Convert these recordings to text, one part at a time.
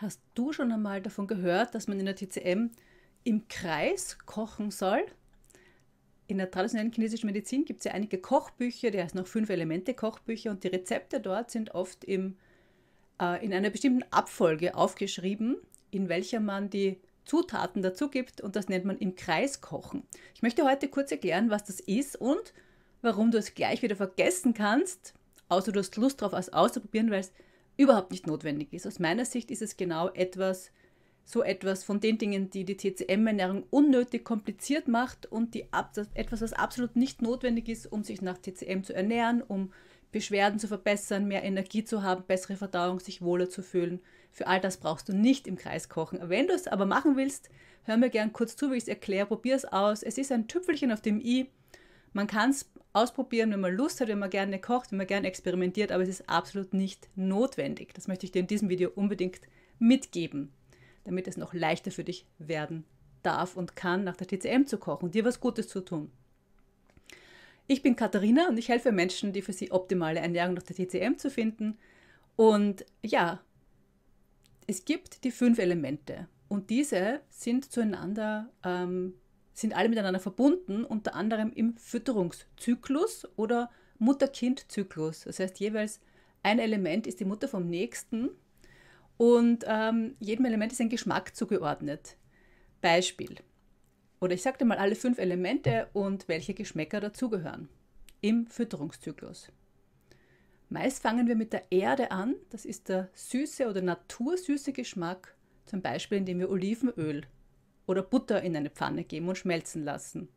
Hast du schon einmal davon gehört, dass man in der TCM im Kreis kochen soll? In der traditionellen chinesischen Medizin gibt es ja einige Kochbücher, die heißen noch Fünf-Elemente-Kochbücher und die Rezepte dort sind oft im, äh, in einer bestimmten Abfolge aufgeschrieben, in welcher man die Zutaten dazu gibt und das nennt man im Kreis kochen. Ich möchte heute kurz erklären, was das ist und warum du es gleich wieder vergessen kannst, außer du hast Lust drauf, es auszuprobieren, weil es überhaupt nicht notwendig ist. Aus meiner Sicht ist es genau etwas, so etwas von den Dingen, die die TCM-Ernährung unnötig kompliziert macht und die etwas, was absolut nicht notwendig ist, um sich nach TCM zu ernähren, um Beschwerden zu verbessern, mehr Energie zu haben, bessere Verdauung, sich wohler zu fühlen. Für all das brauchst du nicht im Kreis kochen. Wenn du es aber machen willst, hör mir gern kurz zu, wie ich es erkläre, probier es aus. Es ist ein Tüpfelchen auf dem i. Man kann es ausprobieren, wenn man Lust hat, wenn man gerne kocht, wenn man gerne experimentiert, aber es ist absolut nicht notwendig. Das möchte ich dir in diesem Video unbedingt mitgeben, damit es noch leichter für dich werden darf und kann, nach der TCM zu kochen und dir was Gutes zu tun. Ich bin Katharina und ich helfe Menschen, die für sie optimale Ernährung nach der TCM zu finden. Und ja, es gibt die fünf Elemente und diese sind zueinander ähm, sind alle miteinander verbunden, unter anderem im Fütterungszyklus oder Mutter-Kind-Zyklus. Das heißt, jeweils ein Element ist die Mutter vom nächsten und ähm, jedem Element ist ein Geschmack zugeordnet. Beispiel. Oder ich sagte mal alle fünf Elemente und welche Geschmäcker dazugehören im Fütterungszyklus. Meist fangen wir mit der Erde an, das ist der süße oder natursüße Geschmack, zum Beispiel indem wir Olivenöl oder Butter in eine Pfanne geben und schmelzen lassen.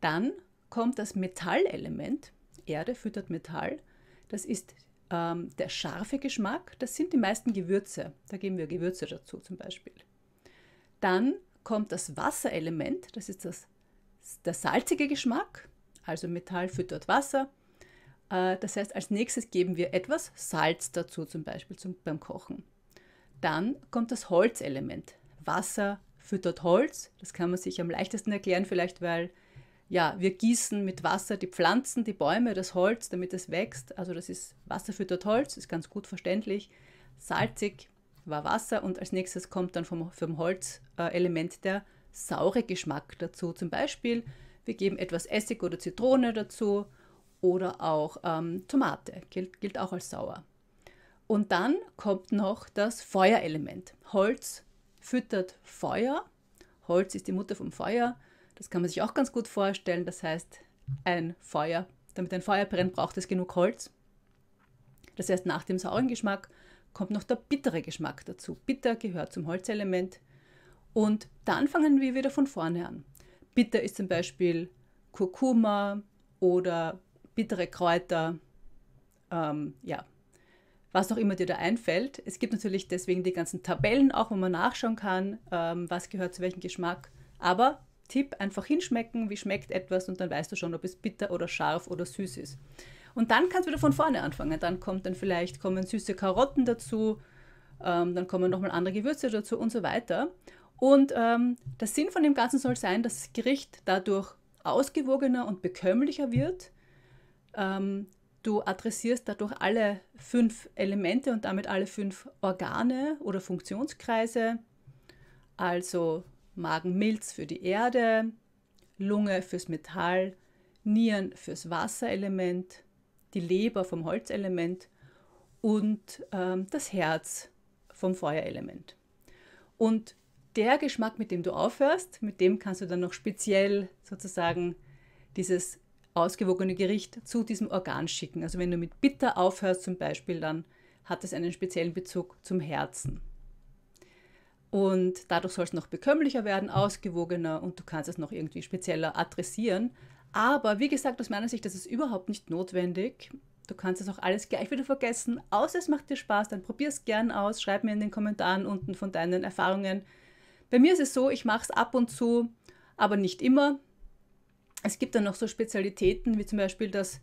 Dann kommt das Metallelement, Erde füttert Metall, das ist ähm, der scharfe Geschmack, das sind die meisten Gewürze, da geben wir Gewürze dazu zum Beispiel. Dann kommt das Wasserelement, das ist das, der salzige Geschmack, also Metall füttert Wasser. Äh, das heißt, als nächstes geben wir etwas Salz dazu, zum Beispiel zum, beim Kochen. Dann kommt das Holzelement, Wasser, füttert Holz. Das kann man sich am leichtesten erklären, vielleicht weil ja, wir gießen mit Wasser die Pflanzen, die Bäume, das Holz, damit es wächst. Also das ist Wasser füttert Holz, ist ganz gut verständlich. Salzig war Wasser und als nächstes kommt dann vom, vom Holzelement äh, der saure Geschmack dazu. Zum Beispiel, wir geben etwas Essig oder Zitrone dazu oder auch ähm, Tomate, gilt, gilt auch als sauer. Und dann kommt noch das Feuerelement. Holz füttert Feuer. Holz ist die Mutter vom Feuer. Das kann man sich auch ganz gut vorstellen. Das heißt, ein Feuer, damit ein Feuer brennt, braucht es genug Holz. Das heißt, nach dem sauren Geschmack kommt noch der bittere Geschmack dazu. Bitter gehört zum Holzelement. Und dann fangen wir wieder von vorne an. Bitter ist zum Beispiel Kurkuma oder bittere Kräuter, ähm, ja, was auch immer dir da einfällt. Es gibt natürlich deswegen die ganzen Tabellen auch, wo man nachschauen kann, ähm, was gehört zu welchem Geschmack. Aber Tipp, einfach hinschmecken, wie schmeckt etwas und dann weißt du schon, ob es bitter oder scharf oder süß ist. Und dann kannst du wieder von vorne anfangen. Dann kommt dann vielleicht kommen süße Karotten dazu, ähm, dann kommen nochmal andere Gewürze dazu und so weiter. Und ähm, der Sinn von dem Ganzen soll sein, dass das Gericht dadurch ausgewogener und bekömmlicher wird, ähm, Du adressierst dadurch alle fünf Elemente und damit alle fünf Organe oder Funktionskreise, also Magen-Milz für die Erde, Lunge fürs Metall, Nieren fürs Wasserelement, die Leber vom Holzelement und äh, das Herz vom Feuerelement. Und der Geschmack, mit dem du aufhörst, mit dem kannst du dann noch speziell sozusagen dieses ausgewogene Gericht zu diesem Organ schicken. Also wenn du mit bitter aufhörst zum Beispiel, dann hat es einen speziellen Bezug zum Herzen. Und dadurch soll es noch bekömmlicher werden, ausgewogener und du kannst es noch irgendwie spezieller adressieren. Aber wie gesagt, aus meiner Sicht, das ist überhaupt nicht notwendig. Du kannst es auch alles gleich wieder vergessen, außer es macht dir Spaß, dann probier es gern aus. Schreib mir in den Kommentaren unten von deinen Erfahrungen. Bei mir ist es so, ich mache es ab und zu, aber nicht immer. Es gibt dann noch so Spezialitäten wie zum Beispiel, dass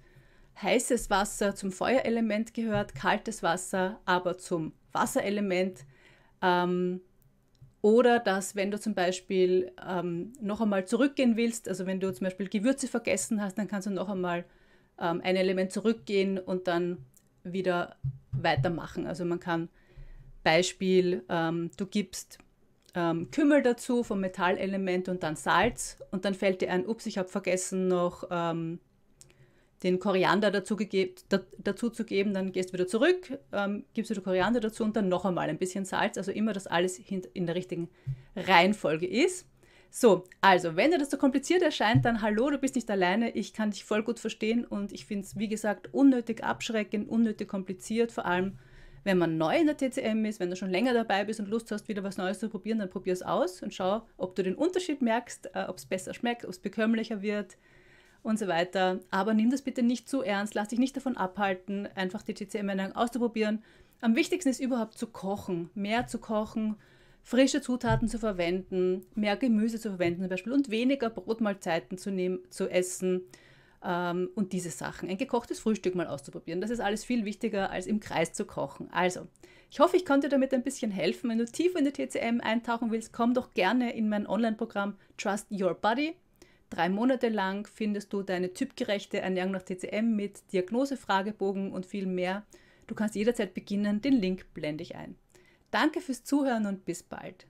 heißes Wasser zum Feuerelement gehört, kaltes Wasser aber zum Wasserelement. Ähm, oder dass, wenn du zum Beispiel ähm, noch einmal zurückgehen willst, also wenn du zum Beispiel Gewürze vergessen hast, dann kannst du noch einmal ähm, ein Element zurückgehen und dann wieder weitermachen. Also man kann Beispiel, ähm, du gibst ähm, Kümmel dazu vom Metallelement und dann Salz. Und dann fällt dir ein, ups, ich habe vergessen noch ähm, den Koriander dazu, da, dazu zu geben. Dann gehst du wieder zurück, ähm, gibst wieder Koriander dazu und dann noch einmal ein bisschen Salz. Also immer, dass alles in der richtigen Reihenfolge ist. So, also wenn dir das so kompliziert erscheint, dann hallo, du bist nicht alleine. Ich kann dich voll gut verstehen und ich finde es, wie gesagt, unnötig abschreckend, unnötig kompliziert, vor allem wenn man neu in der TCM ist, wenn du schon länger dabei bist und Lust hast, wieder was Neues zu probieren, dann probier es aus und schau, ob du den Unterschied merkst, äh, ob es besser schmeckt, ob es bekömmlicher wird und so weiter. Aber nimm das bitte nicht zu ernst, lass dich nicht davon abhalten, einfach die TCM-Ernährung auszuprobieren. Am wichtigsten ist überhaupt zu kochen, mehr zu kochen, frische Zutaten zu verwenden, mehr Gemüse zu verwenden zum Beispiel und weniger Brotmahlzeiten zu, nehmen, zu essen ähm, und diese Sachen. Ein gekochtes Frühstück mal auszuprobieren, das ist alles viel wichtiger, als im Kreis zu kochen. Also, ich hoffe, ich konnte dir damit ein bisschen helfen. Wenn du tief in die TCM eintauchen willst, komm doch gerne in mein Online-Programm Trust Your Body. Drei Monate lang findest du deine typgerechte Ernährung nach TCM mit Diagnosefragebogen und viel mehr. Du kannst jederzeit beginnen. Den Link blende ich ein. Danke fürs Zuhören und bis bald.